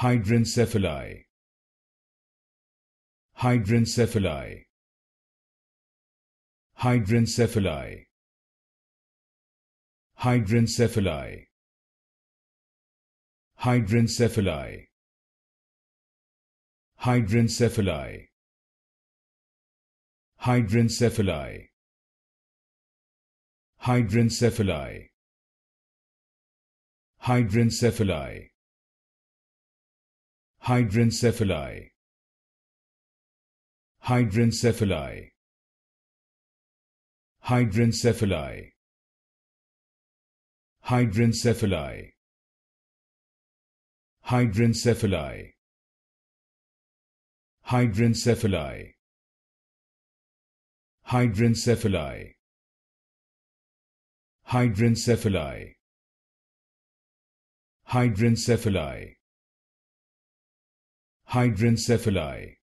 hydrancephali hydrancephali hydrancephali hydrancephali hydrancephali hydrancephali hydrancephali hydrancephali hydrancephali hydrancephali hydrancephali hydrancephali hydrancephali hydrancephali hydrancephali hydrancephali hydrancephali hydrancephali hydrencephali.